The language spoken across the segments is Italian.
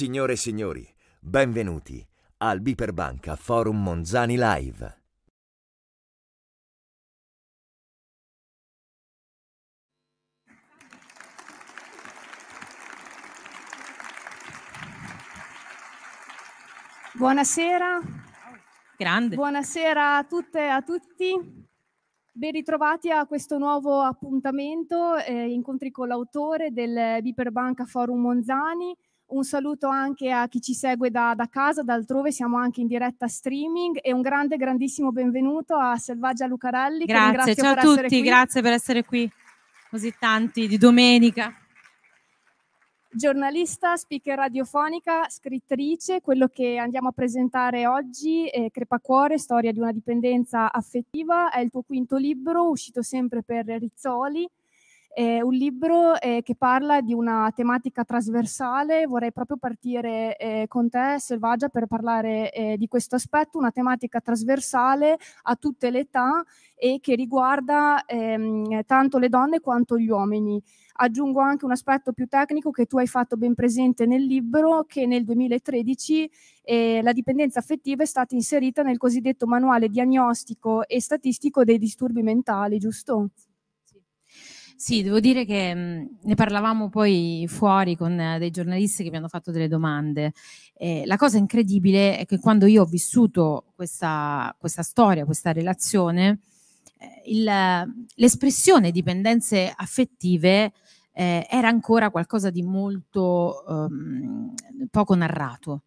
Signore e signori, benvenuti al Biperbanca Forum Monzani Live. Buonasera. Grande. Buonasera a tutte e a tutti. Ben ritrovati a questo nuovo appuntamento, eh, incontri con l'autore del Biperbanca Forum Monzani. Un saluto anche a chi ci segue da, da casa, da altrove, siamo anche in diretta streaming e un grande, grandissimo benvenuto a Selvaggia Lucarelli. Grazie, ciao a tutti, grazie per essere qui, così tanti di domenica giornalista, speaker radiofonica, scrittrice, quello che andiamo a presentare oggi è Crepacuore, storia di una dipendenza affettiva, è il tuo quinto libro, uscito sempre per Rizzoli è un libro eh, che parla di una tematica trasversale, vorrei proprio partire eh, con te Selvaggia per parlare eh, di questo aspetto, una tematica trasversale a tutte le età e che riguarda ehm, tanto le donne quanto gli uomini. Aggiungo anche un aspetto più tecnico che tu hai fatto ben presente nel libro, che nel 2013 eh, la dipendenza affettiva è stata inserita nel cosiddetto manuale diagnostico e statistico dei disturbi mentali, giusto? Sì, devo dire che ne parlavamo poi fuori con eh, dei giornalisti che mi hanno fatto delle domande. Eh, la cosa incredibile è che quando io ho vissuto questa, questa storia, questa relazione, eh, l'espressione dipendenze affettive eh, era ancora qualcosa di molto ehm, poco narrato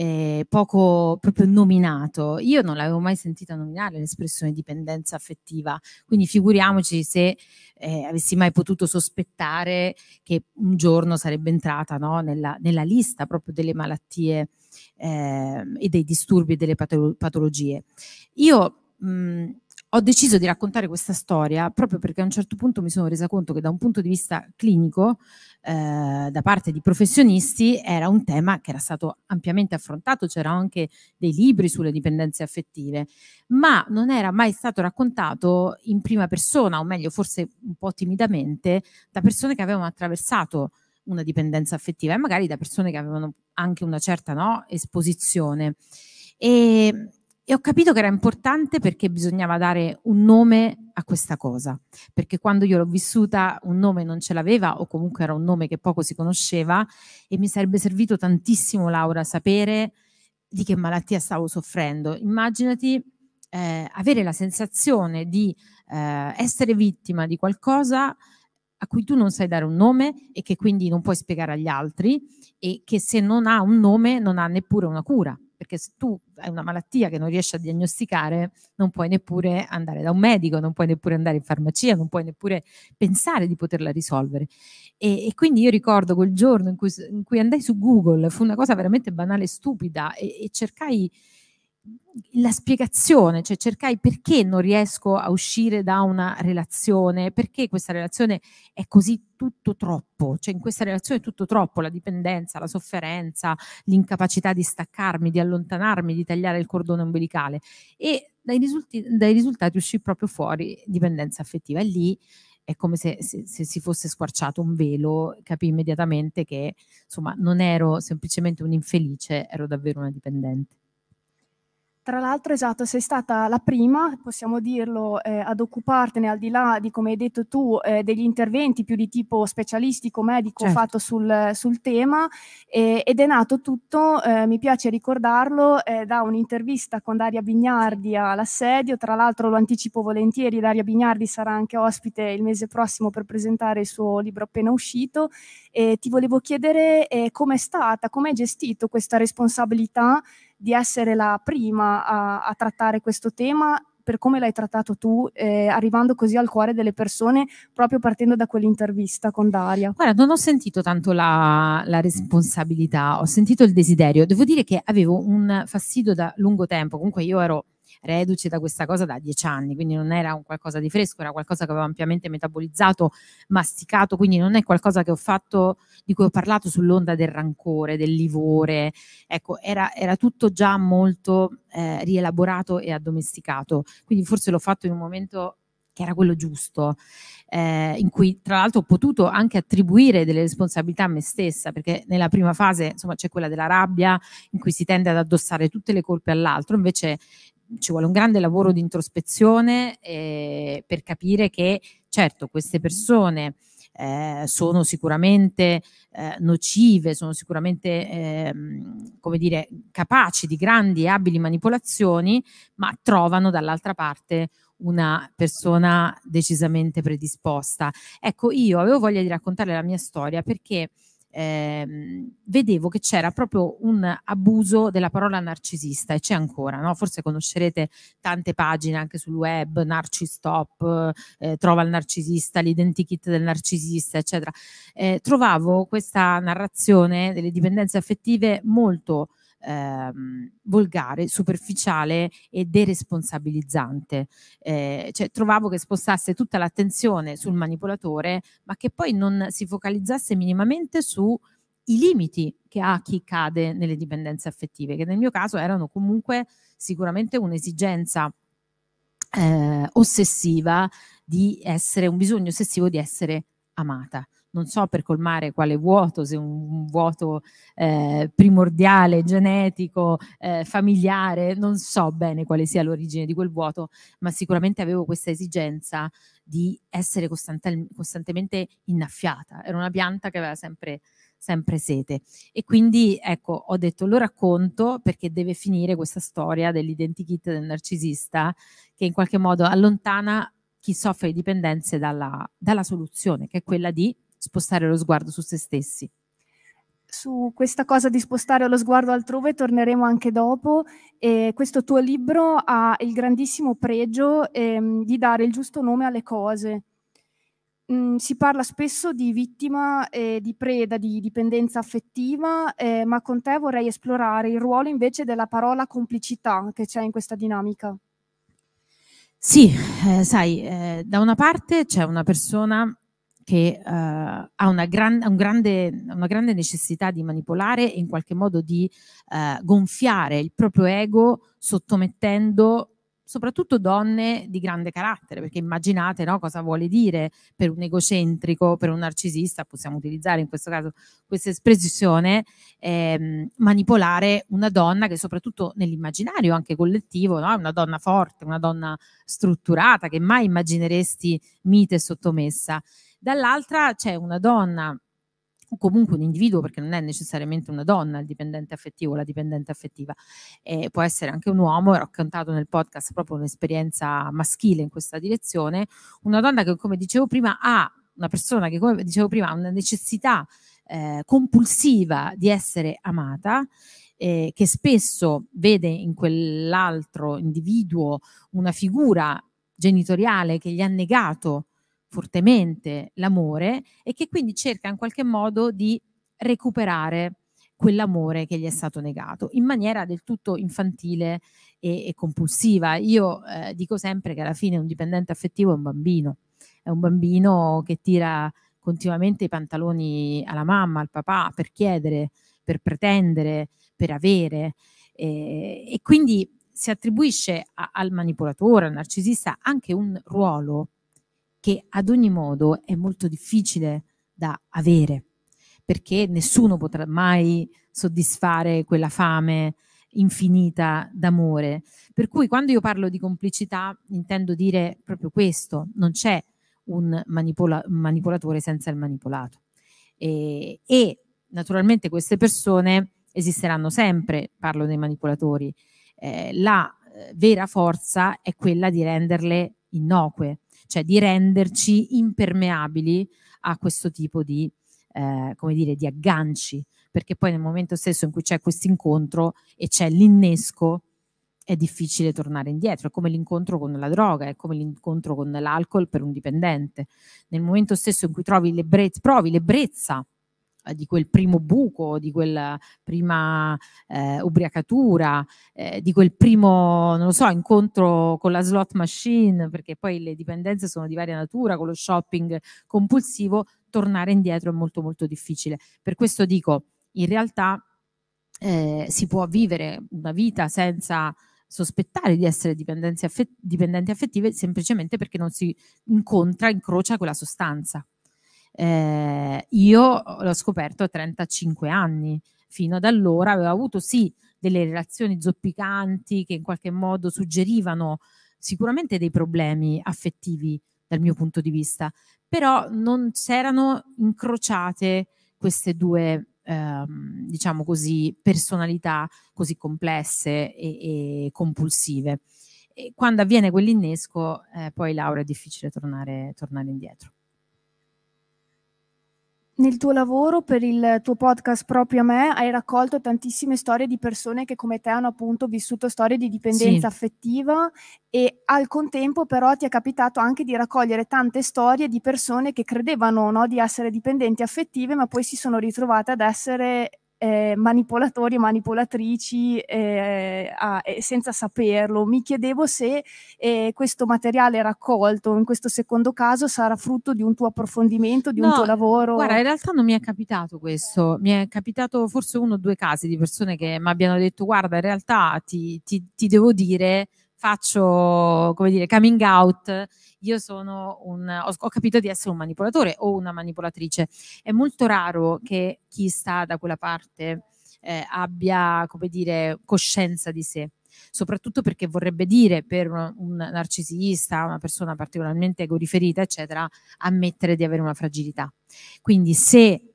eh, poco proprio nominato. Io non l'avevo mai sentita nominare l'espressione dipendenza affettiva, quindi figuriamoci se eh, avessi mai potuto sospettare che un giorno sarebbe entrata no, nella, nella, lista proprio delle malattie eh, e dei disturbi e delle patologie. Io mh, mm, ho deciso di raccontare questa storia proprio perché a un certo punto mi sono resa conto che da un punto di vista clinico, eh, da parte di professionisti, era un tema che era stato ampiamente affrontato, c'erano anche dei libri sulle dipendenze affettive, ma non era mai stato raccontato in prima persona, o meglio forse un po' timidamente, da persone che avevano attraversato una dipendenza affettiva e magari da persone che avevano anche una certa no, esposizione. E e ho capito che era importante perché bisognava dare un nome a questa cosa, perché quando io l'ho vissuta un nome non ce l'aveva o comunque era un nome che poco si conosceva e mi sarebbe servito tantissimo, Laura, sapere di che malattia stavo soffrendo. Immaginati eh, avere la sensazione di eh, essere vittima di qualcosa a cui tu non sai dare un nome e che quindi non puoi spiegare agli altri e che se non ha un nome non ha neppure una cura perché se tu hai una malattia che non riesci a diagnosticare, non puoi neppure andare da un medico, non puoi neppure andare in farmacia, non puoi neppure pensare di poterla risolvere. E, e quindi io ricordo quel giorno in cui, in cui, andai su Google, fu una cosa veramente banale, e stupida, e, e cercai la spiegazione, cioè cercai perché non riesco a uscire da una relazione, perché questa relazione è così tutto troppo, cioè in questa relazione è tutto troppo, la dipendenza, la sofferenza, l'incapacità di staccarmi, di allontanarmi, di tagliare il cordone umbilicale e dai, risulti, dai risultati uscì proprio fuori dipendenza affettiva. E lì è come se, se, se, si fosse squarciato un velo, capì immediatamente che insomma non ero semplicemente un infelice, ero davvero una dipendente. Tra l'altro, esatto, sei stata la prima, possiamo dirlo, eh, ad occupartene al di là di, come hai detto tu, eh, degli interventi più di tipo specialistico, medico certo. fatto sul, sul tema eh, ed è nato tutto, eh, mi piace ricordarlo, eh, da un'intervista con Daria Bignardi all'assedio, tra l'altro lo anticipo volentieri, Daria Bignardi sarà anche ospite il mese prossimo per presentare il suo libro appena uscito e ti volevo chiedere eh, com'è stata, come hai gestito questa responsabilità di essere la prima a, a trattare questo tema per come l'hai trattato tu, eh, arrivando così al cuore delle persone, proprio partendo da quell'intervista con Daria? Guarda, non ho sentito tanto la, la responsabilità, ho sentito il desiderio. Devo dire che avevo un fastidio da lungo tempo, comunque io ero reduce da questa cosa da dieci anni, quindi non era un qualcosa di fresco, era qualcosa che avevo ampiamente metabolizzato, masticato, quindi non è qualcosa che ho fatto, di cui ho parlato sull'onda del rancore, del livore, ecco, era, era tutto già molto eh, rielaborato e addomesticato, quindi forse l'ho fatto in un momento che era quello giusto, eh, in cui tra l'altro ho potuto anche attribuire delle responsabilità a me stessa, perché nella prima fase insomma c'è quella della rabbia in cui si tende ad addossare tutte le colpe all'altro, invece ci vuole un grande lavoro di introspezione eh, per capire che certo queste persone eh, sono sicuramente eh, nocive, sono sicuramente ehm, come dire, capaci di grandi e abili manipolazioni, ma trovano dall'altra parte una persona decisamente predisposta. Ecco, io avevo voglia di raccontare la mia storia perché ehm, vedevo che c'era proprio un abuso della parola narcisista e c'è ancora, no? forse conoscerete tante pagine anche sul web, Narcistop, eh, Trova il narcisista, l'identikit del narcisista, eccetera. Eh, trovavo questa narrazione delle dipendenze affettive molto ehm, volgare, superficiale e deresponsabilizzante. Eh, cioè, trovavo che spostasse tutta l'attenzione sul manipolatore, ma che poi non si focalizzasse minimamente sui limiti che ha chi cade nelle dipendenze affettive, che nel mio caso erano comunque sicuramente un'esigenza eh, ossessiva di essere, un bisogno ossessivo di essere amata non so per colmare quale vuoto, se un, vuoto eh, primordiale, genetico, eh, familiare, non so bene quale sia l'origine di quel vuoto, ma sicuramente avevo questa esigenza di essere costantemente innaffiata. Era una pianta che aveva sempre sempre sete. E quindi ecco, ho detto lo racconto perché deve finire questa storia dell'identikit del narcisista che in qualche modo allontana chi soffre di dipendenze dalla, dalla soluzione, che è quella di spostare lo sguardo su se stessi. Su questa cosa di spostare lo sguardo altrove torneremo anche dopo. Eh, questo tuo libro ha il grandissimo pregio ehm, di dare il giusto nome alle cose. Mm, si parla spesso di vittima, eh, di preda, di dipendenza affettiva, eh, ma con te vorrei esplorare il ruolo invece della parola complicità che c'è in questa dinamica. Sì, eh, sai, eh, da una parte c'è una persona che eh, ha una, gran, un grande, una, grande, necessità di manipolare e in qualche modo di eh, gonfiare il proprio ego sottomettendo soprattutto donne di grande carattere, perché immaginate no, cosa vuole dire per un egocentrico, per un narcisista, possiamo utilizzare in questo caso questa espressione, ehm, manipolare una donna che soprattutto nell'immaginario anche collettivo no, è una donna forte, una donna strutturata, che mai immagineresti mite e sottomessa dall'altra c'è una donna o comunque un individuo, perché non è necessariamente una donna il dipendente affettivo, la dipendente affettiva, eh, può essere anche un uomo, ho raccontato nel podcast proprio un'esperienza maschile in questa direzione, una donna che come dicevo prima ha una persona che come dicevo prima ha una necessità eh, compulsiva di essere amata eh, che spesso vede in quell'altro individuo una figura genitoriale che gli ha negato fortemente l'amore e che quindi cerca in qualche modo di recuperare quell'amore che gli è stato negato in maniera del tutto infantile e, e compulsiva. Io eh, dico sempre che alla fine un dipendente affettivo è un bambino, è un bambino che tira continuamente i pantaloni alla mamma, al papà per chiedere, per pretendere, per avere eh, e quindi si attribuisce a, al manipolatore, al narcisista anche un ruolo che ad ogni modo è molto difficile da avere, perché nessuno potrà mai soddisfare quella fame infinita d'amore. Per cui quando io parlo di complicità intendo dire proprio questo, non c'è un manipola manipolatore senza il manipolato. E, e, naturalmente queste persone esisteranno sempre, parlo dei manipolatori. Eh, la eh, vera forza è quella di renderle innocue, cioè di renderci impermeabili a questo tipo di, eh, come dire, di agganci, perché poi nel momento stesso in cui c'è questo incontro e c'è l'innesco, è difficile tornare indietro, è come l'incontro con la droga, è come l'incontro con l'alcol per un dipendente. Nel momento stesso in cui trovi l'ebbrezza, provi l'ebbrezza eh, di quel primo buco, di quella prima eh, ubriacatura, eh, di quel primo, non lo so, incontro con la slot machine, perché poi le dipendenze sono di varia natura, con lo shopping compulsivo, tornare indietro è molto molto difficile. Per questo dico, in realtà eh, si può vivere una vita senza sospettare di essere dipendenti affettive semplicemente perché non si incontra, incrocia quella sostanza eh, io l'ho scoperto a 35 anni, fino ad allora avevo avuto sì delle relazioni zoppicanti che in qualche modo suggerivano sicuramente dei problemi affettivi dal mio punto di vista, però non c'erano incrociate queste due ehm, diciamo così, personalità così complesse e, e compulsive. E quando avviene quell'innesco, eh, poi Laura è difficile tornare, tornare indietro nel tuo lavoro, per il tuo podcast proprio a me, hai raccolto tantissime storie di persone che come te hanno appunto vissuto storie di dipendenza sì. affettiva e al contempo però ti è capitato anche di raccogliere tante storie di persone che credevano no, di essere dipendenti affettive ma poi si sono ritrovate ad essere eh, manipolatori e manipolatrici eh, a, eh, senza saperlo. Mi chiedevo se eh, questo materiale raccolto in questo secondo caso sarà frutto di un tuo approfondimento, di no, un tuo lavoro. Guarda, in realtà non mi è capitato questo, mi è capitato forse uno o due casi di persone che mi abbiano detto guarda, in realtà ti, ti, ti devo dire faccio, come dire, coming out, io sono un, ho, ho, capito di essere un manipolatore o una manipolatrice. È molto raro che chi sta da quella parte eh, abbia, come dire, coscienza di sé soprattutto perché vorrebbe dire per un, un narcisista, una persona particolarmente egoriferita, eccetera, ammettere di avere una fragilità. Quindi se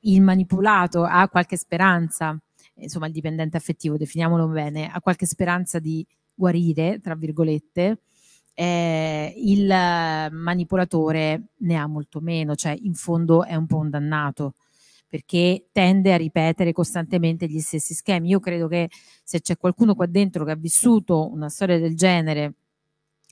il manipolato ha qualche speranza, insomma il dipendente affettivo, definiamolo bene, ha qualche speranza di guarire, tra virgolette, eh, il manipolatore ne ha molto meno, cioè in fondo è un po' un dannato perché tende a ripetere costantemente gli stessi schemi. Io credo che se c'è qualcuno qua dentro che ha vissuto una storia del genere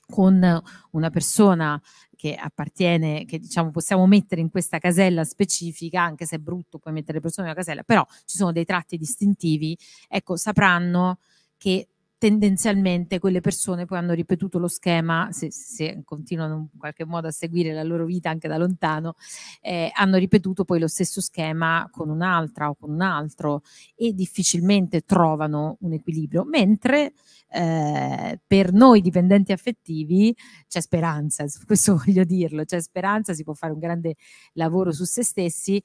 con una persona che appartiene, che diciamo possiamo mettere in questa casella specifica, anche se è brutto puoi mettere le persone in una casella, però ci sono dei tratti distintivi, ecco, sapranno che tendenzialmente quelle persone poi hanno ripetuto lo schema, se, se, continuano in qualche modo a seguire la loro vita anche da lontano, eh, hanno ripetuto poi lo stesso schema con un'altra o con un altro e difficilmente trovano un equilibrio, mentre eh, per noi dipendenti affettivi c'è speranza, questo voglio dirlo, c'è speranza, si può fare un grande lavoro su se stessi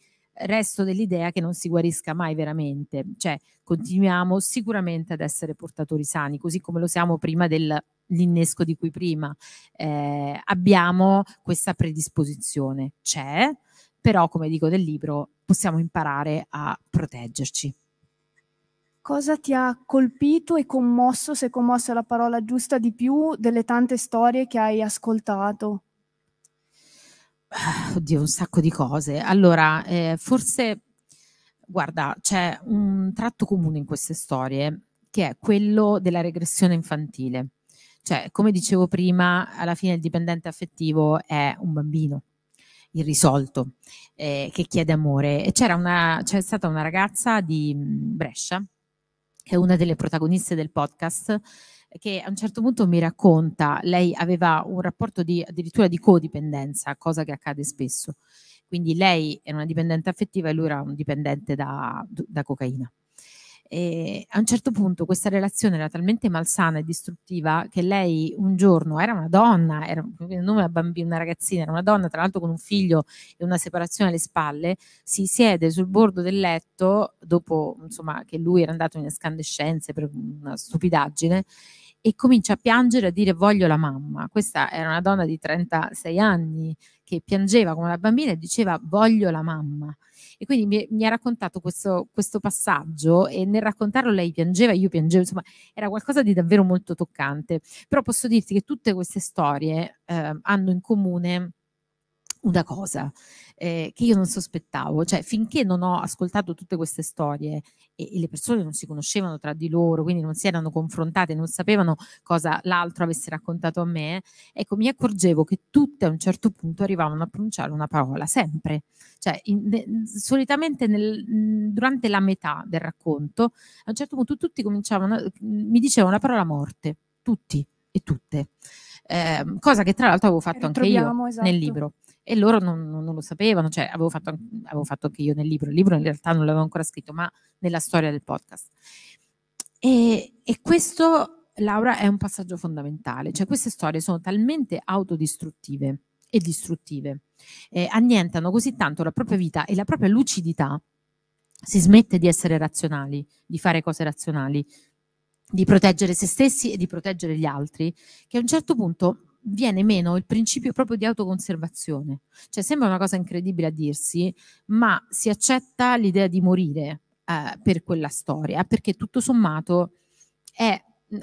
resto dell'idea che non si guarisca mai veramente, cioè continuiamo sicuramente ad essere portatori sani, così come lo siamo prima dell'innesco di cui prima. Eh, abbiamo questa predisposizione, c'è, però come dico nel libro possiamo imparare a proteggerci. Cosa ti ha colpito e commosso, se commosso è la parola giusta, di più delle tante storie che hai ascoltato? Oddio, un sacco di cose. Allora, eh, forse, guarda, c'è un tratto comune in queste storie che è quello della regressione infantile. Cioè, come dicevo prima, alla fine il dipendente affettivo è un bambino irrisolto eh, che chiede amore. E c'era una, c'è stata una ragazza di mm, Brescia, che è una delle protagoniste del podcast, che a un certo punto mi racconta, lei aveva un rapporto di, addirittura di codipendenza, cosa che accade spesso. Quindi lei era una dipendente affettiva e lui era un dipendente da, da cocaina. E a un certo punto questa relazione era talmente malsana e distruttiva che lei un giorno era una donna, era, non una bambina, una ragazzina, era una donna tra l'altro con un figlio e una separazione alle spalle, si siede sul bordo del letto dopo insomma, che lui era andato in escandescenze per una stupidaggine e comincia a piangere a dire voglio la mamma. Questa era una donna di 36 anni che piangeva come una bambina e diceva voglio la mamma. E quindi mi, mi ha raccontato questo, questo, passaggio e nel raccontarlo lei piangeva, io piangevo, insomma era qualcosa di davvero molto toccante. Però posso dirti che tutte queste storie eh, hanno in comune una cosa, eh, che io non sospettavo, cioè finché non ho ascoltato tutte queste storie e, e, le persone non si conoscevano tra di loro, quindi non si erano confrontate, non sapevano cosa l'altro avesse raccontato a me, ecco mi accorgevo che tutte a un certo punto arrivavano a pronunciare una parola, sempre, cioè in, in, solitamente nel, durante la metà del racconto a un certo punto tutti cominciavano, mi dicevano la parola morte, tutti e tutte. Eh, cosa che tra l'altro avevo fatto anche io esatto. nel libro e loro non, non, non lo sapevano, cioè avevo fatto, avevo fatto, anche io nel libro, il libro in realtà non l'avevo ancora scritto, ma nella storia del podcast. E, e questo, Laura, è un passaggio fondamentale, cioè queste storie sono talmente autodistruttive e distruttive, eh, annientano così tanto la propria vita e la propria lucidità, si smette di essere razionali, di fare cose razionali, di proteggere se stessi e di proteggere gli altri, che a un certo punto viene meno il principio proprio di autoconservazione. Cioè sembra una cosa incredibile a dirsi, ma si accetta l'idea di morire eh, per quella storia, perché tutto sommato è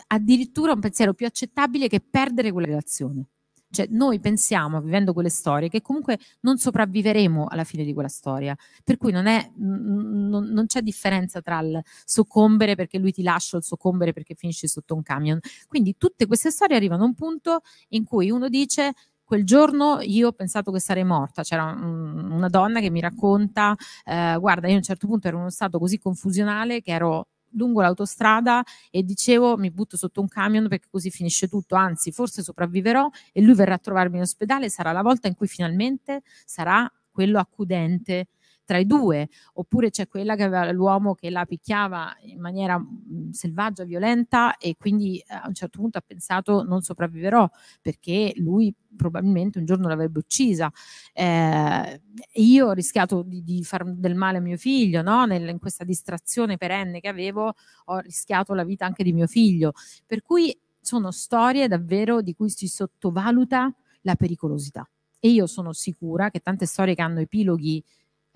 addirittura un pensiero più accettabile che perdere quella relazione. Cioè, noi pensiamo, vivendo quelle storie, che comunque non sopravviveremo alla fine di quella storia. Per cui non, è, non, non c'è differenza tra il soccombere perché lui ti lascia o il soccombere perché finisci sotto un camion. Quindi tutte queste storie arrivano a un punto in cui uno dice quel giorno io ho pensato che sarei morta. C'era una donna che mi racconta, eh, guarda, io a un certo punto ero in uno stato così confusionale che ero lungo l'autostrada e dicevo mi butto sotto un camion perché così finisce tutto, anzi forse sopravviverò e lui verrà a trovarmi in ospedale, sarà la volta in cui finalmente sarà quello accudente tra i due, oppure c'è quella che aveva l'uomo che la picchiava in maniera mhmm, selvaggia, violenta e quindi eh, a un certo punto ha pensato non sopravviverò perché lui probabilmente un giorno l'avrebbe uccisa. Eh, io ho rischiato di, di far del male a mio figlio, no? Nel, in questa distrazione perenne che avevo ho rischiato la vita anche di mio figlio. Per cui sono storie davvero di cui si sottovaluta la pericolosità. E io sono sicura che tante storie che hanno epiloghi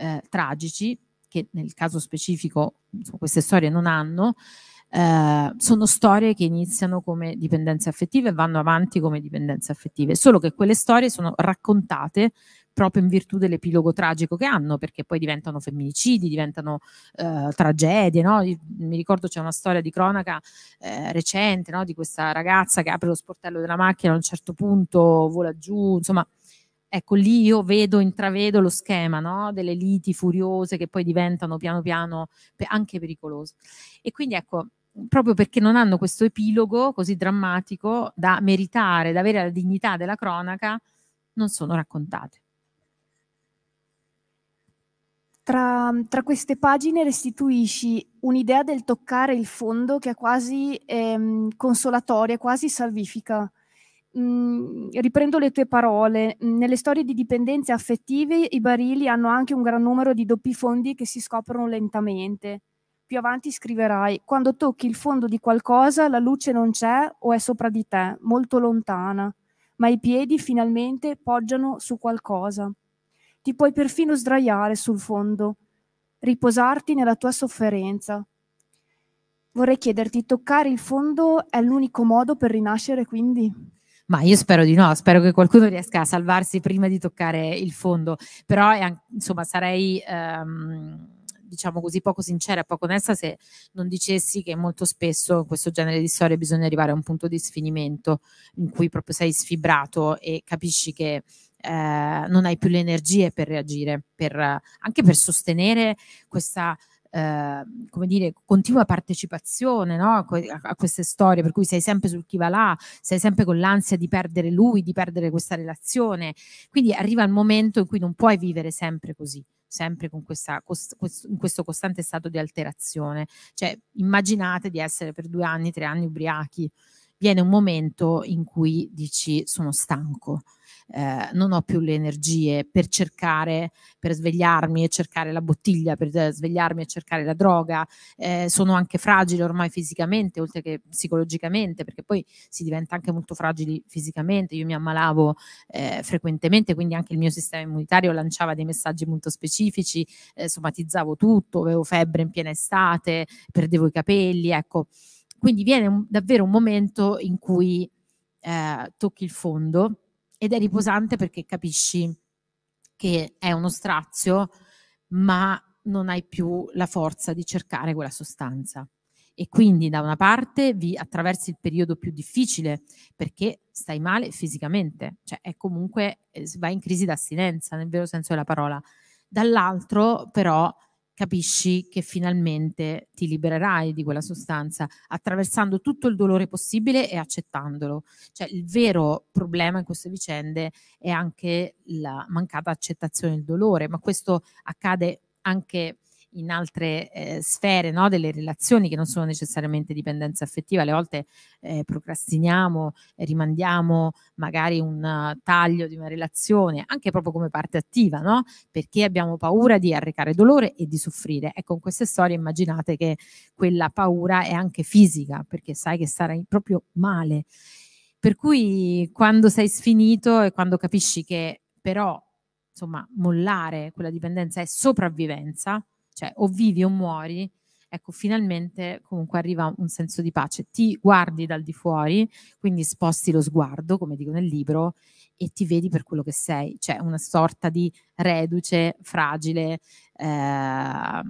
eh, tragici, che nel caso specifico insomma, queste storie non hanno, eh, sono storie che iniziano come dipendenze affettive e vanno avanti come dipendenze affettive, solo che quelle storie sono raccontate proprio in virtù dell'epilogo tragico che hanno, perché poi diventano femminicidi, diventano eh, tragedie. No? Mi ricordo c'è una storia di cronaca eh, recente no? di questa ragazza che apre lo sportello della macchina a un certo punto, vola giù, insomma Ecco, lì io vedo, intravedo lo schema no? delle liti furiose che poi diventano piano piano anche pericolose. E quindi ecco, proprio perché non hanno questo epilogo così drammatico da meritare, da avere la dignità della cronaca, non sono raccontate. Tra, tra queste pagine restituisci un'idea del toccare il fondo che è quasi ehm, consolatoria, quasi salvifica Mm, riprendo le tue parole, mm, nelle storie di dipendenze affettive i barili hanno anche un gran numero di doppi fondi che si scoprono lentamente. Più avanti scriverai, quando tocchi il fondo di qualcosa la luce non c'è o è sopra di te, molto lontana, ma i piedi finalmente poggiano su qualcosa. Ti puoi perfino sdraiare sul fondo, riposarti nella tua sofferenza. Vorrei chiederti, toccare il fondo è l'unico modo per rinascere quindi? Ma io spero di no, spero che qualcuno riesca a salvarsi prima di toccare il fondo, però è, insomma sarei... Um, diciamo così, poco sincera e poco onesta se non dicessi che molto spesso in questo genere di storie bisogna arrivare a un punto di sfinimento in cui proprio sei sfibrato e capisci che eh, non hai più le energie per reagire, per, anche per sostenere questa Ehm, come dire, continua partecipazione no? a, a, queste storie, per cui sei sempre sul chi va là, sei sempre con l'ansia di perdere lui, di perdere questa relazione. Quindi arriva il momento in cui non puoi vivere sempre così, sempre con questa, in questo costante stato di alterazione. Cioè, immaginate di essere per due anni, tre anni ubriachi. Viene un momento in cui dici sono stanco, eh, non ho più le energie per cercare, per svegliarmi e cercare la bottiglia, per eh, svegliarmi e cercare la droga, eh, sono anche fragile ormai fisicamente, oltre che psicologicamente, perché poi si diventa anche molto fragili fisicamente, io mi ammalavo eh, frequentemente, quindi anche il mio sistema immunitario lanciava dei messaggi molto specifici, eh, somatizzavo tutto, avevo febbre in piena estate, perdevo i capelli, ecco. Quindi viene un, davvero un momento in cui eh, tocchi il fondo ed è riposante perché capisci che è uno strazio, ma non hai più la forza di cercare quella sostanza. E quindi da una parte vi attraversi il periodo più difficile perché stai male fisicamente, cioè è comunque eh, vai in crisi d'astinenza nel vero senso della parola. Dall'altro però capisci che finalmente ti libererai di quella sostanza attraversando tutto il dolore possibile e accettandolo. Cioè il vero problema in queste vicende è anche la mancata accettazione del dolore, ma questo accade anche in altre eh, sfere no? delle relazioni che non sono necessariamente dipendenza affettiva. Alle volte eh, procrastiniamo, eh, rimandiamo magari un uh, taglio di una relazione, anche proprio come parte attiva, no? perché abbiamo paura di arrecare dolore e di soffrire. Ecco, in queste storie immaginate che quella paura è anche fisica, perché sai che sarai proprio male. Per cui quando sei sfinito e quando capisci che però insomma mollare quella dipendenza è sopravvivenza, cioè o vivi o muori, ecco, finalmente comunque arriva un senso di pace. Ti guardi dal di fuori, quindi sposti lo sguardo, come dico nel libro, e ti vedi per quello che sei, cioè una sorta di reduce, fragile, eh,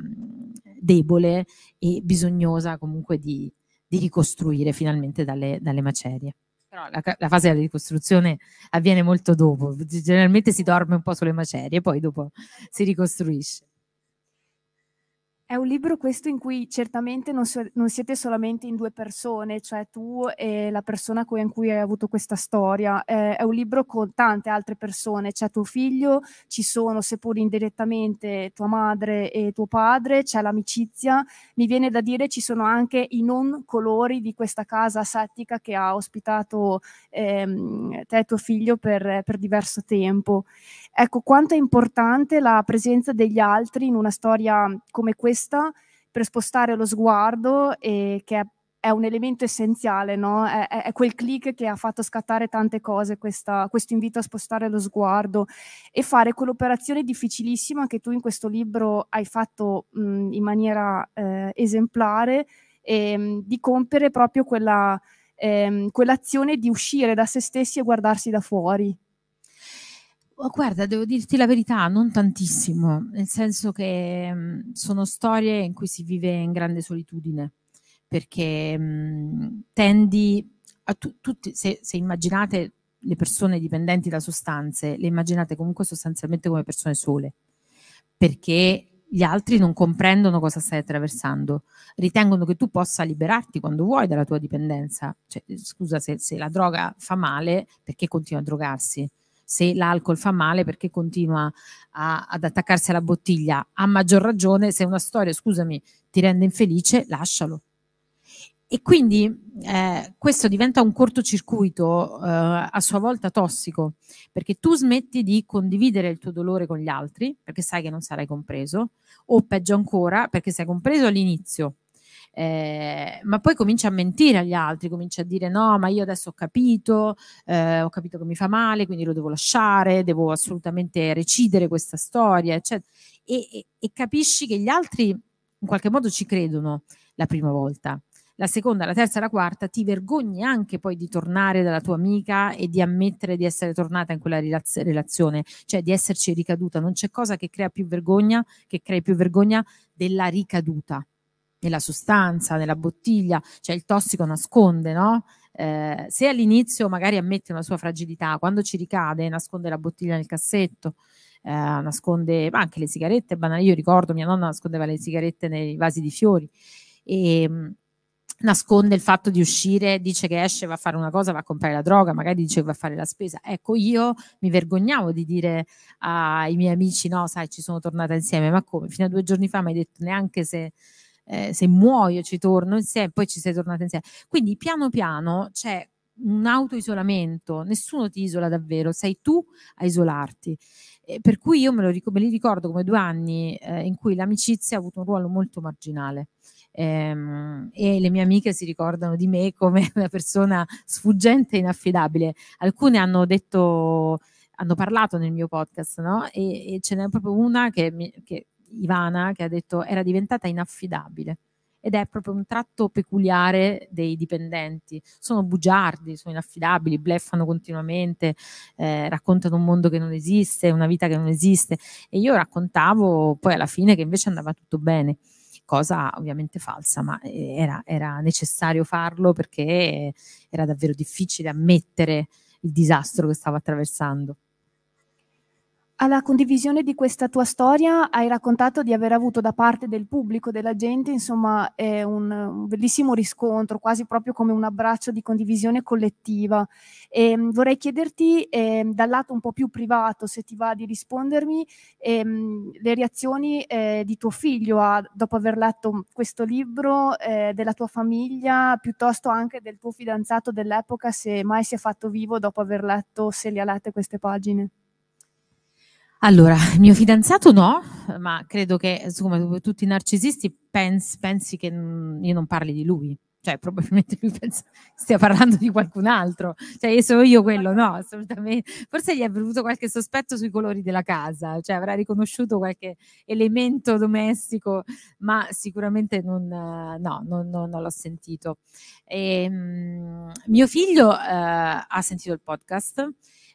debole e bisognosa comunque di, di ricostruire finalmente dalle, dalle macerie. Però la, la, fase della ricostruzione avviene molto dopo, generalmente si dorme un po' sulle macerie, poi dopo si ricostruisce. È un libro questo in cui certamente non, so, non, siete solamente in due persone, cioè tu e la persona con cui hai avuto questa storia. Eh, è un libro con tante altre persone, c'è tuo figlio, ci sono, seppur indirettamente, tua madre e tuo padre, c'è l'amicizia. Mi viene da dire ci sono anche i non colori di questa casa settica che ha ospitato ehm, te e tuo figlio per, per diverso tempo. Ecco quanto è importante la presenza degli altri in una storia come questa vista per spostare lo sguardo e che è, è un elemento essenziale, no? è, è, quel click che ha fatto scattare tante cose, questa, questo invito a spostare lo sguardo e fare quell'operazione difficilissima che tu in questo libro hai fatto mh, in maniera eh, esemplare, ehm, di compiere proprio quella, ehm, quell'azione di uscire da se stessi e guardarsi da fuori. Boh, guarda, devo dirti la verità, non tantissimo, nel senso che mh, mm, sono storie in cui si vive in grande solitudine, perché mh, mm, tendi a tu, tutti, se, se immaginate le persone dipendenti da sostanze, le immaginate comunque sostanzialmente come persone sole, perché gli altri non comprendono cosa stai attraversando, ritengono che tu possa liberarti quando vuoi dalla tua dipendenza. Cioè, scusa se, se, la droga fa male, perché continua a drogarsi? se l'alcol fa male perché continua a, ad attaccarsi alla bottiglia. A maggior ragione, se una storia, scusami, ti rende infelice, lascialo. E quindi eh, questo diventa un cortocircuito eh, a sua volta tossico, perché tu smetti di condividere il tuo dolore con gli altri, perché sai che non sarai compreso, o peggio ancora, perché sei compreso all'inizio, eh, ma poi comincia a mentire agli altri, comincia a dire no, ma io adesso ho capito, eh, ho capito che mi fa male, quindi lo devo lasciare, devo assolutamente recidere questa storia, eccetera. E, e, e capisci che gli altri in qualche modo ci credono la prima volta la seconda, la terza, la quarta, ti vergogni anche poi di tornare dalla tua amica e di ammettere di essere tornata in quella relaz- relazione, cioè di esserci ricaduta. Non c'è cosa che crea più vergogna, che crei più vergogna della ricaduta nella sostanza, nella bottiglia, cioè il tossico nasconde, no? Eh, se all'inizio magari ammette una sua fragilità, quando ci ricade nasconde la bottiglia nel cassetto, eh, nasconde anche le sigarette, banali, io ricordo mia nonna nascondeva le sigarette nei vasi di fiori e ehm, nasconde il fatto di uscire, dice che esce, va a fare una cosa, va a comprare la droga, magari dice che va a fare la spesa. Ecco, io mi vergognavo di dire ai miei amici, no, sai, ci sono tornata insieme, ma come? Fino a due giorni fa mi hai detto neanche se eh, se muoio ci torno insieme, poi ci sei tornata insieme. Quindi piano piano c'è un autoisolamento, nessuno ti isola davvero, sei tu a isolarti. Eh, per cui io me, ric- me, li ricordo come due anni eh, in cui l'amicizia ha avuto un ruolo molto marginale. Ehm, e le mie amiche si ricordano di me come una persona sfuggente e inaffidabile. Alcune hanno detto hanno parlato nel mio podcast, no? E, e ce n'è proprio una che, mi, che Ivana che ha detto era diventata inaffidabile ed è proprio un tratto peculiare dei dipendenti. Sono bugiardi, sono inaffidabili, bleffano continuamente, eh, raccontano un mondo che non esiste, una vita che non esiste. E io raccontavo poi alla fine che invece andava tutto bene. Cosa ovviamente falsa, ma eh, era, era necessario farlo perché era davvero difficile ammettere il disastro che stavo attraversando alla condivisione di questa tua storia hai raccontato di aver avuto da parte del pubblico, della gente, insomma, un, un, bellissimo riscontro, quasi proprio come un abbraccio di condivisione collettiva. E, ehm, vorrei chiederti, eh, dal lato un po' più privato, se ti va di rispondermi, eh, le reazioni eh, di tuo figlio a, dopo aver letto questo libro, eh, della tua famiglia, piuttosto anche del tuo fidanzato dell'epoca, se mai si è fatto vivo dopo aver letto, se le ha lette queste pagine. Allora, mio fidanzato no, ma credo che come tutti i narcisisti pens, pensi che io non parli di lui, cioè probabilmente lui pensa stia parlando di qualcun altro, cioè sono io quello, no, assolutamente. Forse gli è venuto qualche sospetto sui colori della casa, cioè avrà riconosciuto qualche elemento domestico, ma sicuramente non, no, non, non, non l'ho sentito. E, ehm, mh, mio figlio eh, ha sentito il podcast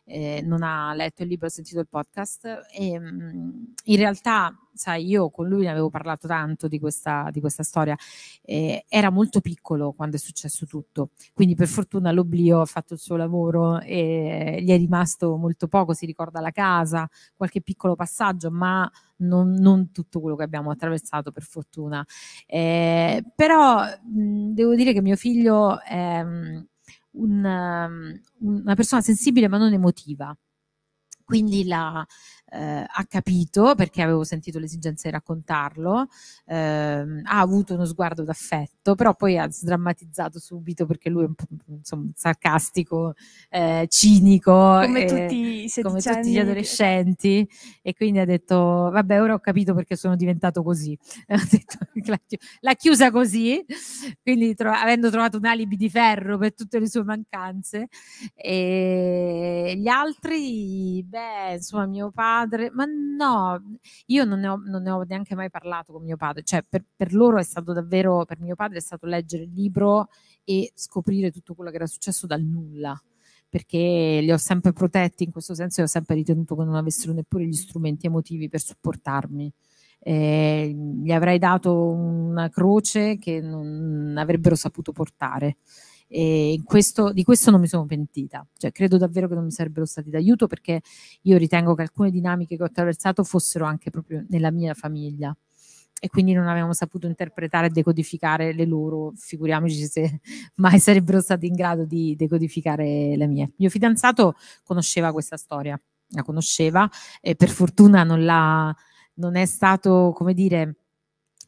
eh, non ha letto il libro, ha sentito il podcast. E, ehm, mh, in realtà, sai, io con lui ne avevo parlato tanto di questa, di questa storia. Eh, era molto piccolo quando è successo tutto, quindi per fortuna l'oblio ha fatto il suo lavoro e gli è rimasto molto poco, si ricorda la casa, qualche piccolo passaggio, ma non, non tutto quello che abbiamo attraversato per fortuna. Eh, però mh, devo dire che mio figlio... Ehm, un, um, una persona sensibile ma non emotiva. Quindi la, eh, ha capito perché avevo sentito l'esigenza di raccontarlo, eh, ha avuto uno sguardo d'affetto, però poi ha sdrammatizzato subito perché lui è un po' insomma, sarcastico, eh, cinico, come, e, eh, tutti come tutti gli adolescenti e quindi ha detto vabbè ora ho capito perché sono diventato così, l'ha chiusa così, quindi tro- avendo trovato un alibi di ferro per tutte le sue mancanze. E gli altri, beh insomma mio padre padre, ma no, io non ne ho, non ne ho neanche mai parlato con mio padre, cioè per, per loro è stato davvero, per mio padre è stato leggere il libro e scoprire tutto quello che era successo dal nulla perché li ho sempre protetti in questo senso e ho sempre ritenuto che non avessero neppure gli strumenti emotivi per supportarmi. Eh, gli avrei dato una croce che non avrebbero saputo portare e questo, di questo non mi sono pentita, cioè, credo davvero che non mi sarebbero stati d'aiuto perché io ritengo che alcune dinamiche che ho attraversato fossero anche proprio nella mia famiglia e quindi non avevamo saputo interpretare e decodificare le loro, figuriamoci se mai sarebbero stati in grado di decodificare le mie. Mio fidanzato conosceva questa storia, la conosceva e per fortuna non, non è stato, come dire,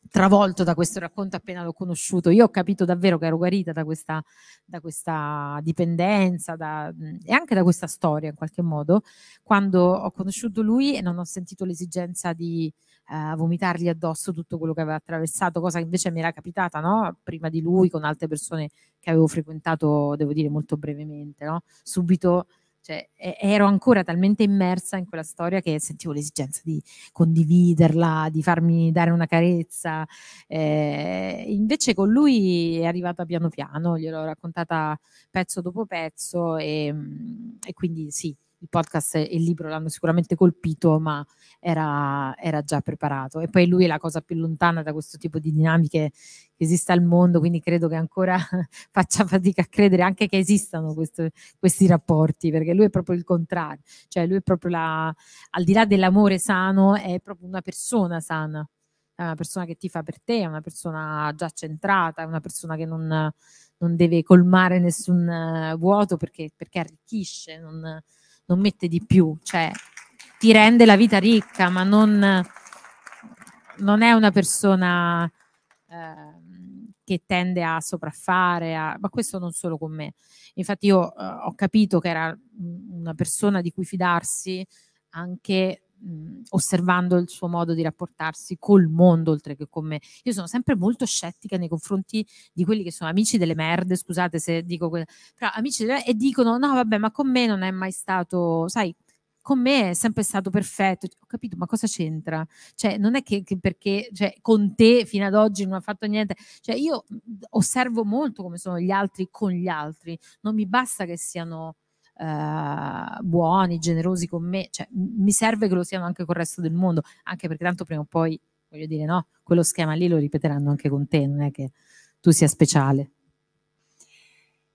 travolto da questo racconto appena l'ho conosciuto. Io ho capito davvero che ero guarita da questa, da questa dipendenza da, e anche da questa storia in qualche modo, quando ho conosciuto lui e non ho sentito l'esigenza di eh, vomitargli addosso tutto quello che aveva attraversato, cosa che invece mi era capitata no? prima di lui con altre persone che avevo frequentato, devo dire, molto brevemente. No? Subito cioè, ero ancora talmente immersa in quella storia che sentivo l'esigenza di condividerla, di farmi dare una carezza. Eh, invece con lui è arrivata piano piano, gliel'ho raccontata pezzo dopo pezzo e, mm, e quindi sì, il podcast e il libro l'hanno sicuramente colpito, ma era, era, già preparato. E poi lui è la cosa più lontana da questo tipo di dinamiche che esista al mondo, quindi credo che ancora faccia fatica a credere anche che esistano questo, questi rapporti, perché lui è proprio il contrario, cioè lui è proprio la, al di là dell'amore sano, è proprio una persona sana. È una persona che ti fa per te, è una persona già centrata, è una persona che non, non deve colmare nessun eh, vuoto perché, perché arricchisce, non, non mette di più, cioè ti rende la vita ricca, ma non, non è una persona eh, che tende a sopraffare, a, ma questo non solo con me. Infatti io eh, ho capito che era una persona di cui fidarsi anche mh, osservando il suo modo di rapportarsi col mondo oltre che con me. Io sono sempre molto scettica nei confronti di quelli che sono amici delle merde, scusate se dico quello, però amici delle merde, e dicono no vabbè ma con me non è mai stato, sai, con me è sempre stato perfetto. Ho capito, ma cosa c'entra? Cioè, non è che, che perché cioè, con te fino ad oggi non ha fatto niente. Cioè, io osservo molto come sono gli altri con gli altri. Non mi basta che siano eh, buoni, generosi con me, cioè, mi serve che lo siano anche col resto del mondo, anche perché tanto prima o poi, voglio dire, no, quello schema lì lo ripeteranno anche con te, non è che tu sia speciale.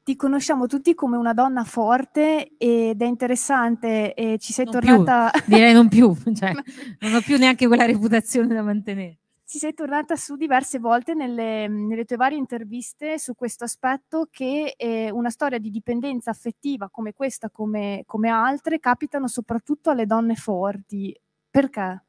Ti conosciamo tutti come una donna forte ed è interessante e ci sei non tornata... Più, direi non più, cioè, non ho più neanche quella reputazione da mantenere ci sei tornata su diverse volte nelle, nelle, tue varie interviste su questo aspetto che eh, una storia di dipendenza affettiva come questa, come, come altre, capitano soprattutto alle donne forti. Perché?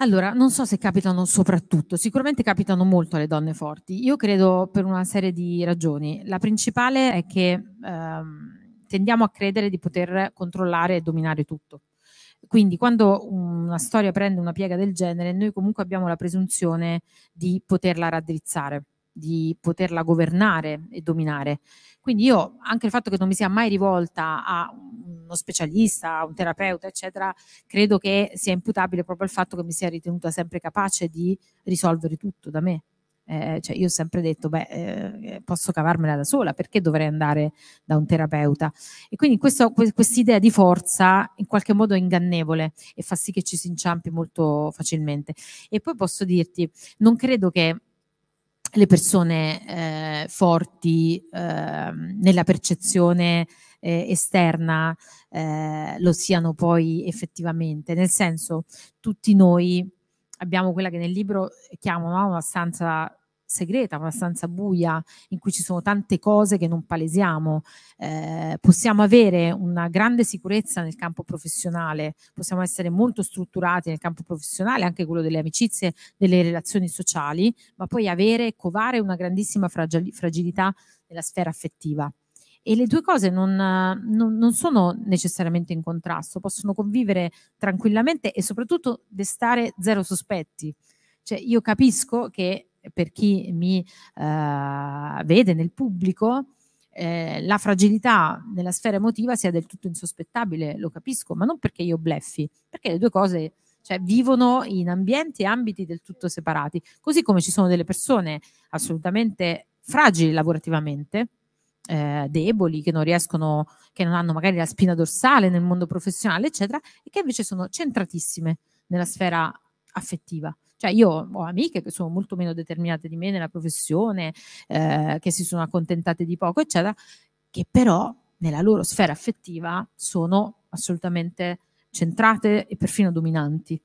Allora, non so se capitano soprattutto, sicuramente capitano molto alle donne forti. Io credo per una serie di ragioni. La principale è che ehm, tendiamo a credere di poter controllare e dominare tutto quindi quando una storia prende una piega del genere, noi comunque abbiamo la presunzione di poterla raddrizzare, di poterla governare e dominare. Quindi io, anche il fatto che non mi sia mai rivolta a uno specialista, a un terapeuta, eccetera, credo che sia imputabile proprio al fatto che mi sia ritenuta sempre capace di risolvere tutto da me eh, cioè io ho sempre detto, beh, eh, eh, posso cavarmela da sola, perché dovrei andare da un terapeuta? E quindi questa idea di forza in qualche modo è ingannevole e fa sì che ci si inciampi molto facilmente. E poi posso dirti, non credo che le persone eh, forti ehm, nella percezione eh, esterna eh, lo siano poi effettivamente, nel senso tutti noi abbiamo quella che nel libro chiamano una stanza segreta, una stanza buia in cui ci sono tante cose che non palesiamo. Eh, possiamo avere una grande sicurezza nel campo professionale, possiamo essere molto strutturati nel campo professionale, anche quello delle amicizie, delle relazioni sociali, ma poi avere covare una grandissima fragilità nella sfera affettiva e le due cose non, non, non, sono necessariamente in contrasto, possono convivere tranquillamente e soprattutto destare zero sospetti. Cioè, io capisco che per chi mi eh, vede nel pubblico, eh, la fragilità nella sfera emotiva sia del tutto insospettabile, lo capisco, ma non perché io bleffi, perché le due cose cioè, vivono in ambienti e ambiti del tutto separati, così come ci sono delle persone assolutamente fragili lavorativamente, eh, deboli, che non riescono, che non hanno magari la spina dorsale nel mondo professionale, eccetera, e che invece sono centratissime nella sfera affettiva. Cioè io ho amiche che sono molto meno determinate di me nella professione, eh, che si sono accontentate di poco, eccetera, che però nella loro sfera affettiva sono assolutamente centrate e perfino dominanti.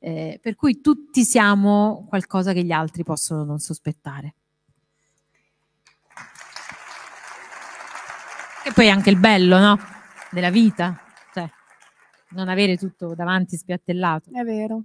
Eh, per cui tutti siamo qualcosa che gli altri possono non sospettare. E poi anche il bello, no? Della vita, cioè non avere tutto davanti spiattellato. È vero.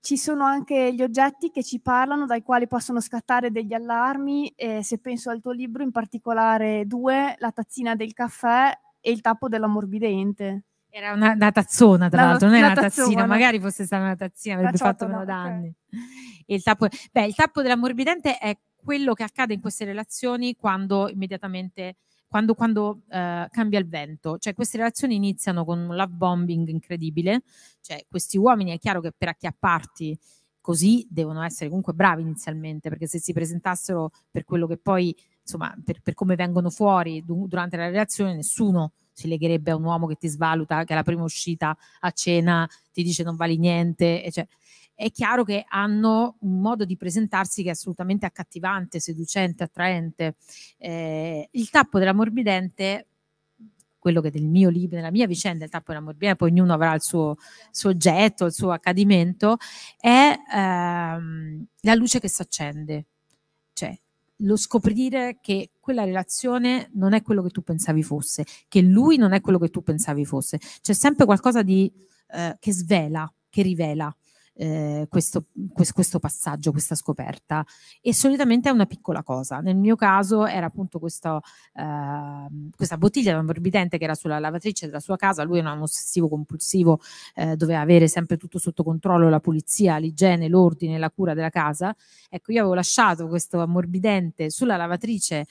Ci sono anche gli oggetti che ci parlano, dai quali possono scattare degli allarmi. Eh, se penso al tuo libro, in particolare due, la tazzina del caffè e il tappo dell'ammorbidente. Era una, una, tazzona, tra l'altro, non era una tazzona, tazzina, magari fosse stata una tazzina, avrebbe fatto meno danni. Okay. Il tappo, beh, il tappo dell'ammorbidente è quello che accade in queste relazioni quando immediatamente quando, quando eh, cambia il vento. Cioè queste relazioni iniziano con un love bombing incredibile, cioè questi uomini è chiaro che per acchiapparti così devono essere comunque bravi inizialmente, perché se si presentassero per quello che poi, insomma, per, per come vengono fuori du- durante la relazione, nessuno si legherebbe a un uomo che ti svaluta, che alla prima uscita a cena ti dice non vali niente, eccetera. Cioè, è chiaro che hanno un modo di presentarsi che è assolutamente accattivante, seducente, attraente. Eh, il tappo della morbidente quello che del mio libro, nella mia vicenda, il tappo della morbidente, poi ognuno avrà il suo, soggetto, il suo accadimento, è ehm, la luce che si accende, cioè lo scoprire che quella relazione non è quello che tu pensavi fosse, che lui non è quello che tu pensavi fosse. C'è sempre qualcosa di, eh, che svela, che rivela eh, questo, questo, passaggio, questa scoperta e solitamente è una piccola cosa. Nel mio caso era appunto questo, eh, questa bottiglia da che era sulla lavatrice della sua casa, lui era un ossessivo compulsivo, eh, doveva avere sempre tutto sotto controllo, la pulizia, l'igiene, l'ordine, la cura della casa. Ecco, io avevo lasciato questo ammorbidente sulla lavatrice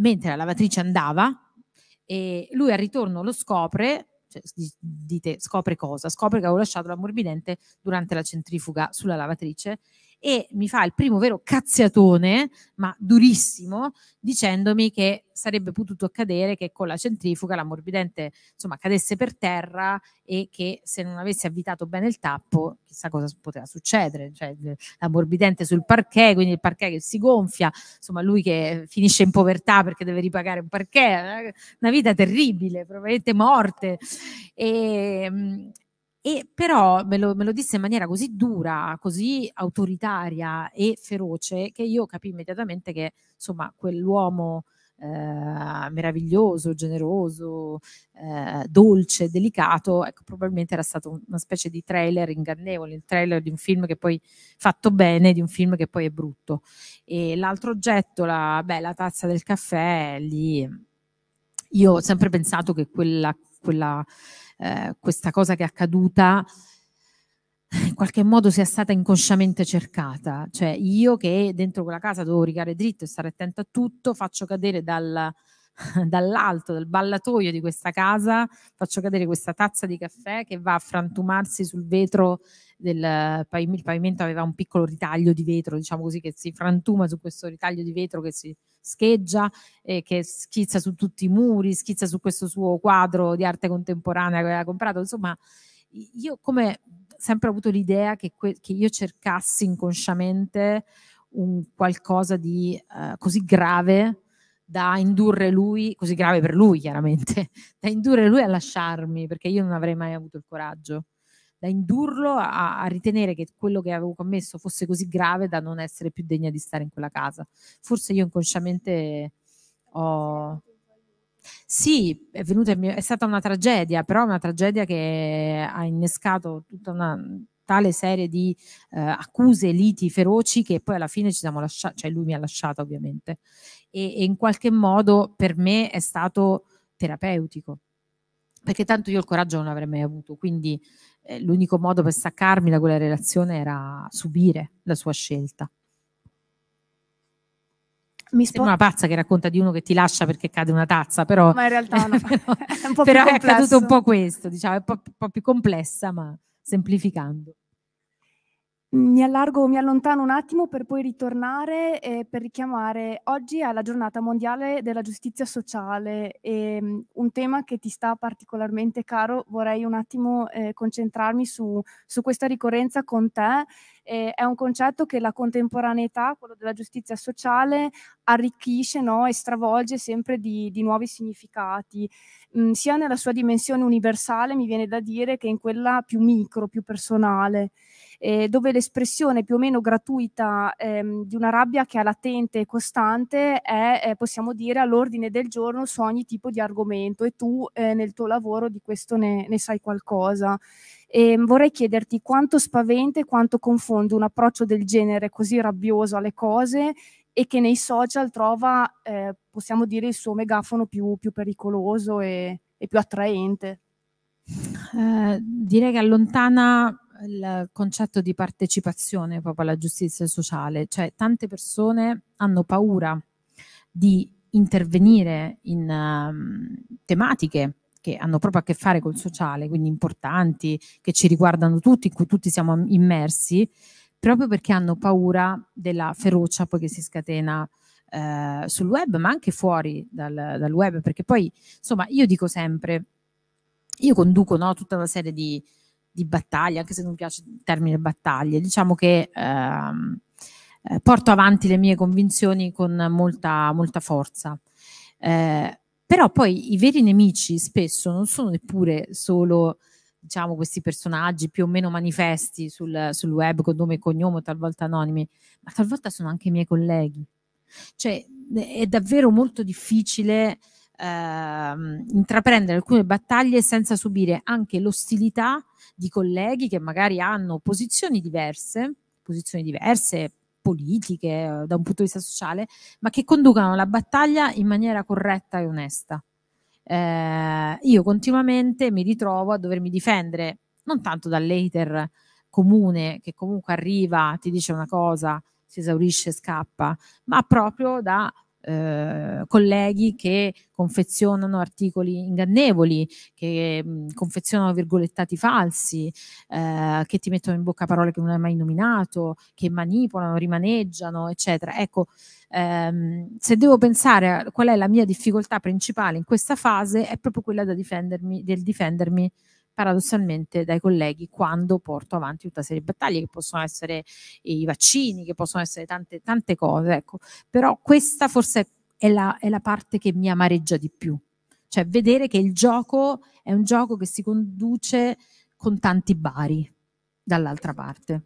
mentre la lavatrice andava e lui al ritorno lo scopre cioè, dite scopre cosa? Scopre che avevo lasciato l'ammorbidente durante la centrifuga sulla lavatrice e mi fa il primo vero cazziatone, ma durissimo, dicendomi che sarebbe potuto accadere che con la centrifuga l'ammorbidente insomma cadesse per terra e che se non avessi avvitato bene il tappo chissà cosa poteva succedere cioè l'ammorbidente sul parquet quindi il parquet che si gonfia insomma lui che finisce in povertà perché deve ripagare un parquet una vita terribile probabilmente morte e, ehm, e però me lo, me lo, disse in maniera così dura, così autoritaria e feroce che io capì immediatamente che insomma quell'uomo eh, meraviglioso, generoso, eh, dolce, delicato, ecco, probabilmente era stato una specie di trailer ingannevole, il trailer di un film che poi fatto bene, di un film che poi è brutto. E l'altro oggetto, la, beh, la tazza del caffè, lì io ho sempre pensato che quella, quella eh, questa cosa che è accaduta in qualche modo sia stata inconsciamente cercata. Cioè io che dentro quella casa dovevo rigare dritto e stare attento a tutto, faccio cadere dal, dall'alto, dal ballatoio di questa casa, faccio cadere questa tazza di caffè che va a frantumarsi sul vetro del il pavimento aveva un piccolo ritaglio di vetro, diciamo così, che si frantuma su questo ritaglio di vetro che si scheggia e che schizza su tutti i muri, schizza su questo suo quadro di arte contemporanea che aveva comprato, insomma, io come sempre ho avuto l'idea che, che io cercassi inconsciamente un qualcosa di uh, così grave da indurre lui, così grave per lui chiaramente, da indurre lui a lasciarmi, perché io non avrei mai avuto il coraggio, da indurlo a, a ritenere che quello che avevo commesso fosse così grave da non essere più degna di stare in quella casa. Forse io inconsciamente ho... Sì, è, venuta, è stata una tragedia, però una tragedia che ha innescato tutta una tale serie di eh, accuse, liti feroci che poi alla fine ci siamo lasciati, cioè lui mi ha lasciato ovviamente e, e in qualche modo per me è stato terapeutico perché tanto io il coraggio non l'avrei mai avuto, quindi eh, l'unico modo per staccarmi da quella relazione era subire la sua scelta. Mi Sembra una pazza che racconta di uno che ti lascia perché cade una tazza, però, ma in realtà no. però, è, però è accaduto un po' questo, diciamo, è un po', un po' più complessa, ma semplificando. Mi allargo, mi allontano un attimo per poi ritornare e eh, per richiamare oggi alla giornata mondiale della giustizia sociale e, ehm, un tema che ti sta particolarmente caro. Vorrei un attimo eh, concentrarmi su, su, questa ricorrenza con te. Eh, è un concetto che la contemporaneità, quello della giustizia sociale, arricchisce no? e stravolge sempre di, di nuovi significati mh, mm, sia nella sua dimensione universale, mi viene da dire, che in quella più micro, più personale. Eh, dove l'espressione più o meno gratuita ehm, di una rabbia che è latente e costante è, eh, possiamo dire, all'ordine del giorno su ogni tipo di argomento e tu eh, nel tuo lavoro di questo ne, ne sai qualcosa. E ehm, vorrei chiederti quanto spaventa e quanto confonde un approccio del genere così rabbioso alle cose e che nei social trova, eh, possiamo dire, il suo megafono più, più pericoloso e, e, più attraente. Eh, direi che allontana il concetto di partecipazione proprio alla giustizia sociale, cioè tante persone hanno paura di intervenire in uh, tematiche che hanno proprio a che fare col sociale, quindi importanti, che ci riguardano tutti, in cui tutti siamo immersi, proprio perché hanno paura della ferocia poi che si scatena eh, sul web, ma anche fuori dal, dal, web, perché poi, insomma, io dico sempre, io conduco no, tutta una serie di, di, battaglie, anche se non piace il termine battaglie, diciamo che ehm, eh, porto avanti le mie convinzioni con molta, molta forza. Eh, però poi i veri nemici spesso non sono neppure solo diciamo, questi personaggi più o meno manifesti sul, sul web con nome e cognome, talvolta anonimi, ma talvolta sono anche i miei colleghi. Cioè, è davvero molto difficile eh, intraprendere alcune battaglie senza subire anche l'ostilità di colleghi che magari hanno posizioni diverse, posizioni diverse politiche eh, da un punto di vista sociale, ma che conducano la battaglia in maniera corretta e onesta eh, io continuamente mi ritrovo a dovermi difendere non tanto dall'hater comune che comunque arriva, ti dice una cosa, si esaurisce, scappa, ma proprio da eh, colleghi che confezionano articoli ingannevoli, che mh, mm, confezionano virgolettati falsi, eh, che ti mettono in bocca parole che non hai mai nominato, che manipolano, rimaneggiano, eccetera. Ecco, ehm, se devo pensare a qual è la mia difficoltà principale in questa fase, è proprio quella difendermi, del difendermi paradossalmente dai colleghi quando porto avanti tutta serie di battaglie che possono essere i vaccini, che possono essere tante, tante cose. Ecco. Però questa forse è la, è la parte che mi amareggia di più, cioè vedere che il gioco è un gioco che si conduce con tanti bari dall'altra parte.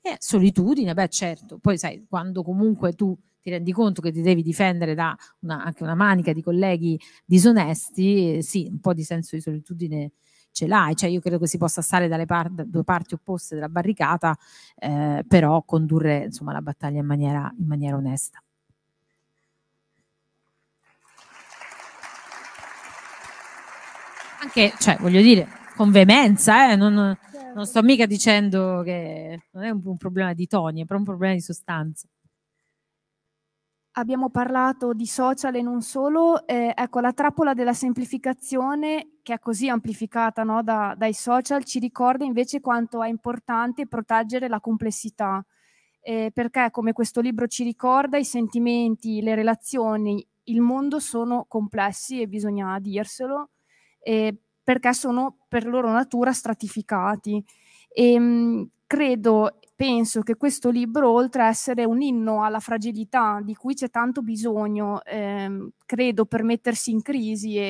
E solitudine, beh certo, poi sai, quando comunque tu ti rendi conto che ti devi difendere da una, anche una manica di colleghi disonesti, sì, un po' di senso di solitudine ce l'hai, cioè io credo che si possa stare dalle par due parti opposte della barricata, eh, però condurre insomma, la battaglia in maniera, in maniera onesta. Anche, cioè, voglio dire, con veemenza, eh, non, non certo. sto mica dicendo che non è un, un problema di toni, è proprio un problema di sostanza abbiamo parlato di social e non solo, eh, ecco la trappola della semplificazione che è così amplificata no, da, dai social ci ricorda invece quanto è importante proteggere la complessità, eh, perché come questo libro ci ricorda i sentimenti, le relazioni, il mondo sono complessi e bisogna dirselo, eh, perché sono per loro natura stratificati. E, ehm, mh, credo penso che questo libro, oltre a essere un inno alla fragilità di cui c'è tanto bisogno, ehm, credo per mettersi in crisi e,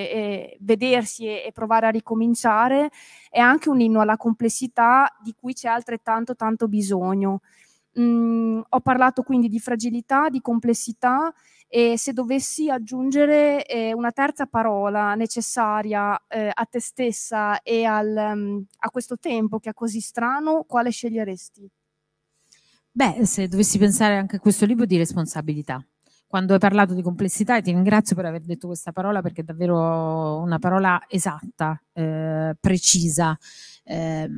e vedersi e, e, provare a ricominciare, è anche un inno alla complessità di cui c'è altrettanto tanto bisogno. Mm, ho parlato quindi di fragilità, di complessità e se dovessi aggiungere eh, una terza parola necessaria eh, a te stessa e al, um, a questo tempo che è così strano, quale sceglieresti? Beh, se dovessi pensare anche a questo libro di responsabilità. Quando hai parlato di complessità, e ti ringrazio per aver detto questa parola perché è davvero una parola esatta, eh, precisa, eh,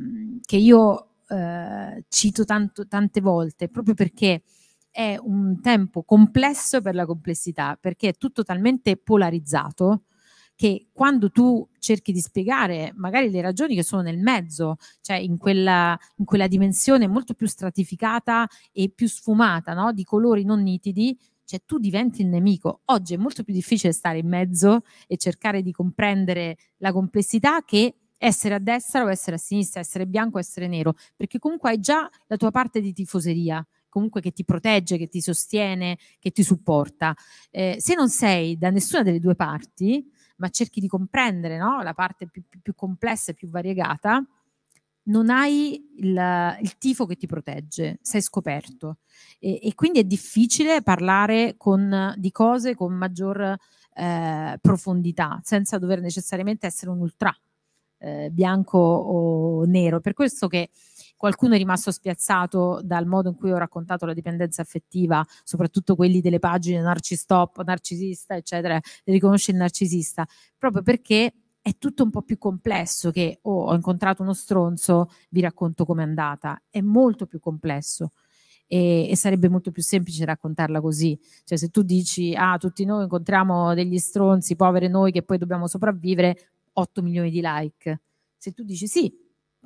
che io eh, cito tanto, tante volte proprio perché è un tempo complesso per la complessità, perché è tutto talmente polarizzato che quando tu cerchi di spiegare magari le ragioni che sono nel mezzo, cioè in quella, in quella dimensione molto più stratificata e più sfumata, no? di colori non nitidi, cioè tu diventi il nemico. Oggi è molto più difficile stare in mezzo e cercare di comprendere la complessità che essere a destra o essere a sinistra, essere bianco o essere nero, perché comunque hai già la tua parte di tifoseria, comunque che ti protegge, che ti sostiene, che ti supporta. Eh, se non sei da nessuna delle due parti, ma cerchi di comprendere no? la parte più, più, più complessa e più variegata, non hai il, il, tifo che ti protegge, sei scoperto e, e quindi è difficile parlare con, di cose con maggior eh, profondità, senza dover necessariamente essere un ultra eh, bianco o nero. Per questo che qualcuno è rimasto spiazzato dal modo in cui ho raccontato la dipendenza affettiva, soprattutto quelli delle pagine narcistop, narcisista, eccetera, riconosce il narcisista, proprio perché è tutto un po' più complesso che oh, ho incontrato uno stronzo, vi racconto com'è andata, è molto più complesso. E, e, sarebbe molto più semplice raccontarla così. Cioè, se tu dici, ah, tutti noi incontriamo degli stronzi, poveri noi che poi dobbiamo sopravvivere, 8 milioni di like. Se tu dici sì,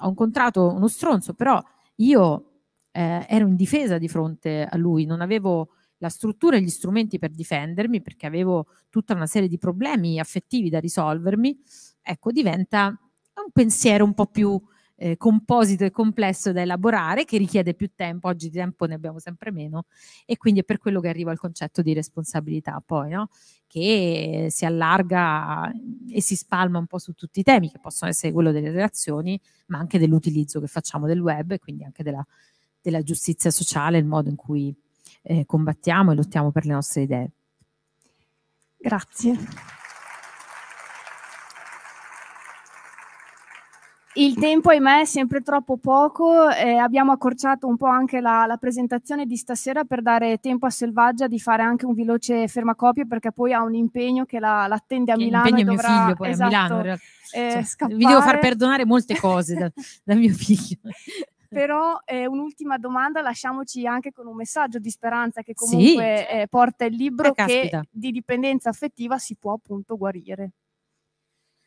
ho incontrato uno stronzo, però io eh, ero in difesa di fronte a lui, non avevo la struttura e gli strumenti per difendermi perché avevo tutta una serie di problemi affettivi da risolvermi, ecco, diventa un pensiero un po' più eh, composito e complesso da elaborare che richiede più tempo, oggi di tempo ne abbiamo sempre meno e quindi è per quello che arrivo al concetto di responsabilità poi, no? che si allarga e si spalma un po' su tutti i temi che possono essere quello delle relazioni ma anche dell'utilizzo che facciamo del web e quindi anche della, della giustizia sociale, il modo in cui eh, combattiamo e lottiamo per le nostre idee. Grazie. Il tempo, ahimè, è sempre troppo poco. Eh, abbiamo accorciato un po' anche la, la, presentazione di stasera per dare tempo a Selvaggia di fare anche un veloce fermacopio, perché poi ha un impegno che la, l'attende a che Milano. Impegno mio figlio poi esatto, a Milano. Eh, cioè, vi devo far perdonare molte cose da, da mio figlio. però eh, un'ultima domanda lasciamoci anche con un messaggio di speranza che comunque sì. eh, porta il libro eh, che di dipendenza affettiva si può appunto guarire.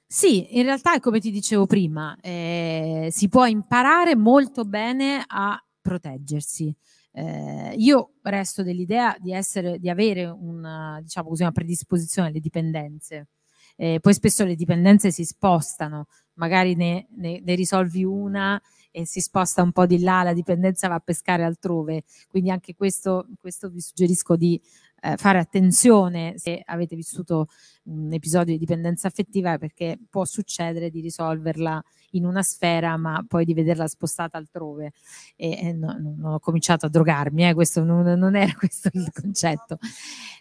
Sì, in realtà è come ti dicevo prima, eh, si può imparare molto bene a proteggersi. Eh, io resto dell'idea di, essere, di avere una, diciamo così, una predisposizione alle dipendenze. Eh, poi spesso le dipendenze si spostano, magari ne, ne, ne, risolvi una e si sposta un po' di là, la dipendenza va a pescare altrove. Quindi anche questo, questo vi suggerisco di eh, fare attenzione se avete vissuto un episodio di dipendenza affettiva perché può succedere di risolverla in una sfera ma poi di vederla spostata altrove e, e no, non ho cominciato a drogarmi, eh, questo non, non, era questo il concetto.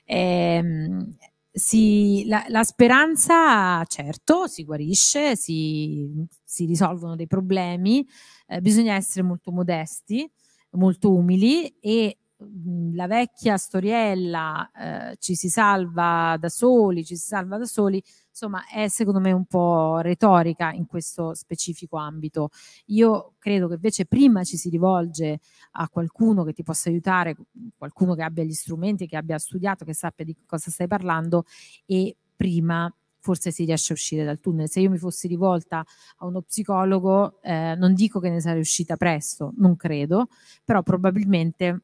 E, ehm, si, la, la, speranza, certo, si guarisce, si, si risolvono dei problemi, eh, bisogna essere molto modesti, molto umili e Mm, la vecchia storiella eh, ci si salva da soli, ci si salva da soli, insomma è secondo me un po' retorica in questo specifico ambito. Io credo che invece prima ci si rivolge a qualcuno che ti possa aiutare, qualcuno che abbia gli strumenti, che abbia studiato, che sappia di cosa stai parlando e prima forse si riesce a uscire dal tunnel. Se io mi fossi rivolta a uno psicologo, eh, non dico che ne sarei uscita presto, non credo, però probabilmente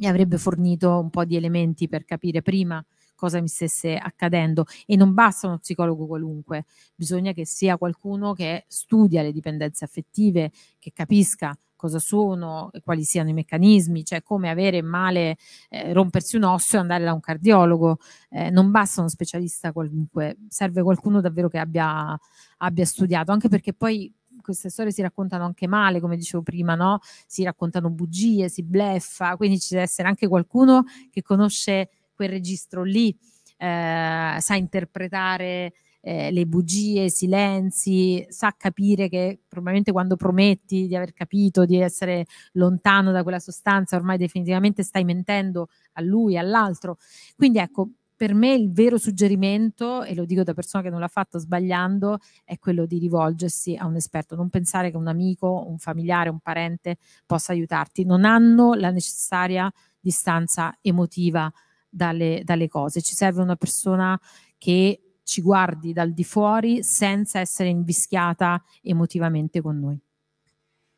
mi avrebbe fornito un po' di elementi per capire prima cosa mi stesse accadendo e non basta uno psicologo qualunque, bisogna che sia qualcuno che studia le dipendenze affettive, che capisca cosa sono, e quali siano i meccanismi, cioè come avere male, eh, rompersi un osso e andare da un cardiologo. Eh, non basta uno specialista qualunque, serve qualcuno davvero che abbia, abbia studiato, anche perché poi queste storie si raccontano anche male, come dicevo prima, no? Si raccontano bugie, si bleffa, quindi ci deve essere anche qualcuno che conosce quel registro lì, eh, sa interpretare eh, le bugie, i silenzi, sa capire che probabilmente quando prometti di aver capito, di essere lontano da quella sostanza, ormai definitivamente stai mentendo a lui, all'altro. Quindi ecco, per me il vero suggerimento, e lo dico da persona che non l'ha fatto sbagliando, è quello di rivolgersi a un esperto, non pensare che un amico, un familiare, un parente possa aiutarti, non hanno la necessaria distanza emotiva dalle, dalle cose, ci serve una persona che ci guardi dal di fuori senza essere invischiata emotivamente con noi.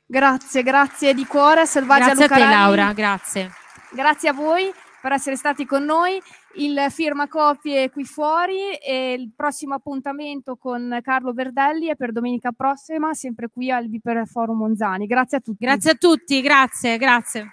Grazie, grazie di cuore Selvaggia Grazie Lucarani. a te Laura, grazie. Grazie a voi per essere stati con noi. Il firma copie qui fuori e il prossimo appuntamento con Carlo Verdelli è per domenica prossima, sempre qui al Viper Forum Monzani. Grazie a tutti. Grazie a tutti, grazie, grazie.